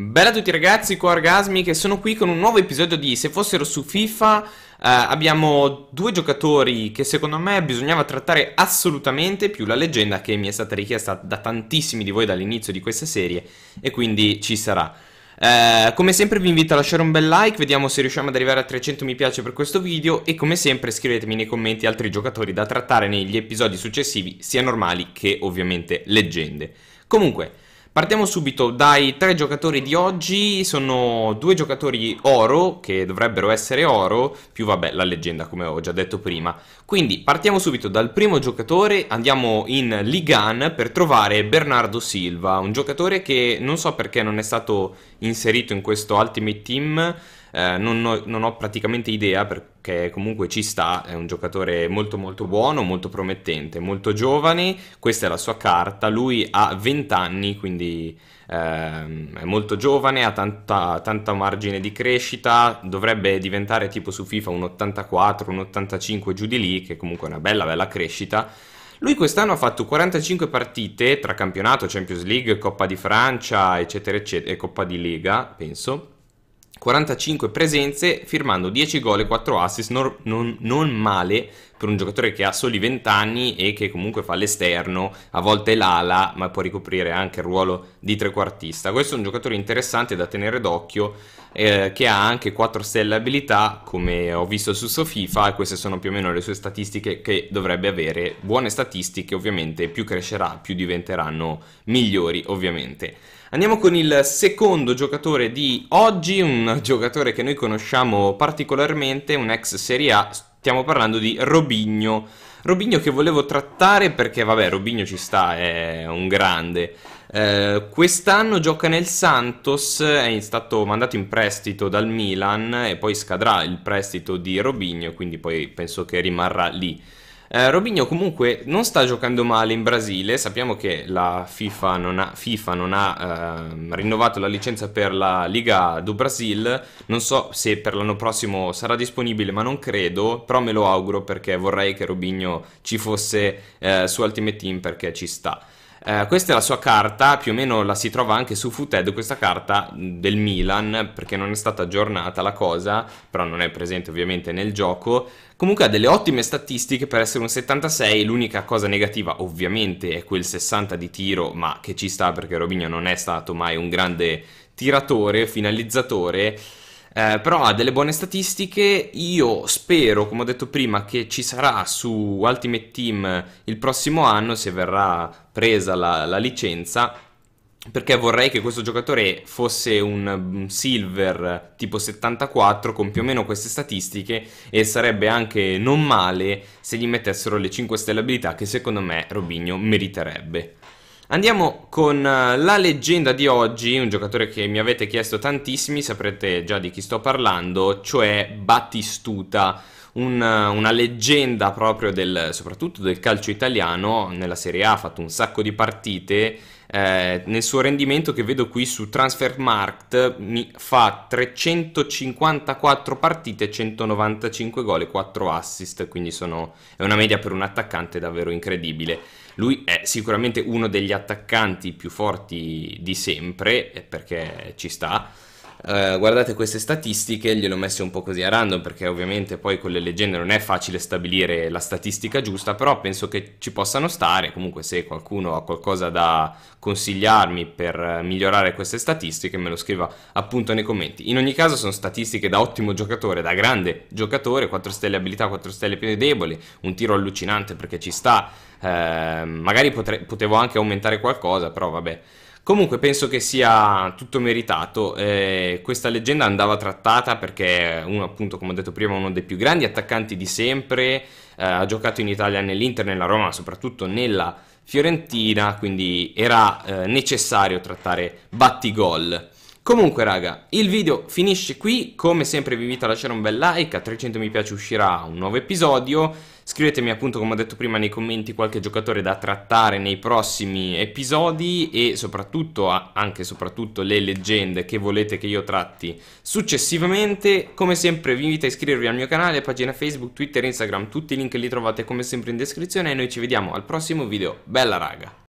Bella a tutti ragazzi, qua Orgasmi che sono qui con un nuovo episodio di Se fossero su FIFA eh, Abbiamo due giocatori che secondo me bisognava trattare assolutamente Più la leggenda che mi è stata richiesta da tantissimi di voi dall'inizio di questa serie E quindi ci sarà eh, Come sempre vi invito a lasciare un bel like Vediamo se riusciamo ad arrivare a 300 mi piace per questo video E come sempre scrivetemi nei commenti altri giocatori da trattare negli episodi successivi Sia normali che ovviamente leggende Comunque Partiamo subito dai tre giocatori di oggi, sono due giocatori oro, che dovrebbero essere oro, più vabbè la leggenda come ho già detto prima. Quindi partiamo subito dal primo giocatore, andiamo in Ligan per trovare Bernardo Silva, un giocatore che non so perché non è stato inserito in questo Ultimate Team, eh, non, ho, non, ho, praticamente idea perché comunque ci sta, è un giocatore molto molto buono, molto promettente, molto giovane, questa è la sua carta, lui ha 20 anni quindi eh, è molto giovane, ha tanta, tanta, margine di crescita, dovrebbe diventare tipo su FIFA un 84, un 85 giù di lì, che comunque è una bella bella crescita. Lui quest'anno ha fatto 45 partite tra campionato, Champions League, Coppa di Francia, eccetera, eccetera, e Coppa di Lega, penso 45 presenze firmando 10 gol e 4 assist non, non, non male per un giocatore che ha soli 20 anni e che comunque fa l'esterno, a volte l'ala, ma può ricoprire anche il ruolo di trequartista. Questo è un giocatore interessante da tenere d'occhio, eh, che ha anche 4 stelle abilità, come ho visto su Sofifa, e queste sono più o meno le sue statistiche che dovrebbe avere. Buone statistiche, ovviamente, più crescerà, più diventeranno migliori, ovviamente. Andiamo con il secondo giocatore di oggi, un giocatore che noi conosciamo particolarmente, un ex Serie A, stiamo parlando di Robigno. Robigno che volevo trattare perché, vabbè, Robigno ci sta, è un grande. Eh, quest'anno gioca nel Santos, è stato mandato in prestito dal Milan e poi scadrà il prestito di Robigno, quindi poi penso che rimarrà lì. Eh, Robinho comunque non sta giocando male in Brasile, sappiamo che la FIFA non ha, FIFA non ha eh, rinnovato la licenza per la Liga do Brasil, non so se per l'anno prossimo sarà disponibile ma non credo, però me lo auguro perché vorrei che Robinho ci fosse eh, su Ultimate Team perché ci sta. Eh, questa è la sua carta, più o meno la si trova anche su Footed, questa carta mm, del Milan, perché non è stata aggiornata la cosa, però non è presente ovviamente nel gioco. Comunque ha delle ottime statistiche per essere un 76, l'unica cosa negativa ovviamente è quel 60 di tiro, ma che ci sta perché Robinho non è stato mai un grande tiratore, finalizzatore eh, però ha delle buone statistiche. Io spero, come ho detto prima, che ci sarà su Ultimate Team il prossimo anno se verrà presa la, la licenza. Perché vorrei che questo giocatore fosse un silver tipo 74 con più o meno queste statistiche e sarebbe anche non male se gli mettessero le 5 stelle abilità che secondo me Robigno meriterebbe. Andiamo con eh, la leggenda di oggi, un giocatore che mi avete chiesto tantissimi, saprete già di chi sto parlando, cioè Battistuta, un, eh, una leggenda proprio del, soprattutto del calcio italiano, nella Serie A ha fatto un sacco di partite eh, nel suo rendimento che vedo qui su Transfermarkt mi fa 354 partite, 195 gol e 4 assist, quindi sono, è una media per un attaccante davvero incredibile. Lui è sicuramente uno degli attaccanti più forti di sempre, eh, perché ci sta, eh, guardate queste statistiche, gliele ho messe un po' così a random perché ovviamente poi con le leggende non è facile stabilire la statistica giusta, però penso che ci possano stare, comunque se qualcuno ha qualcosa da consigliarmi per eh, migliorare queste statistiche me lo scriva appunto nei commenti. In ogni caso sono statistiche da ottimo giocatore, da grande giocatore, 4 stelle abilità, 4 stelle più deboli, un tiro allucinante perché ci sta, eh, magari potre- potevo anche aumentare qualcosa, però vabbè. Comunque penso che sia tutto meritato, eh, questa leggenda andava trattata perché uno appunto come ho detto prima è uno dei più grandi attaccanti di sempre, eh, ha giocato in Italia nell'Inter, nella Roma, ma soprattutto nella Fiorentina, quindi era eh, necessario trattare battigol. Comunque raga, il video finisce qui, come sempre vi invito a lasciare un bel like, a 300 mi piace uscirà un nuovo episodio, scrivetemi appunto come ho detto prima nei commenti qualche giocatore da trattare nei prossimi episodi e soprattutto, anche soprattutto le leggende che volete che io tratti successivamente, come sempre vi invito a iscrivervi al mio canale, pagina Facebook, Twitter, Instagram, tutti i link li trovate come sempre in descrizione e noi ci vediamo al prossimo video, bella raga!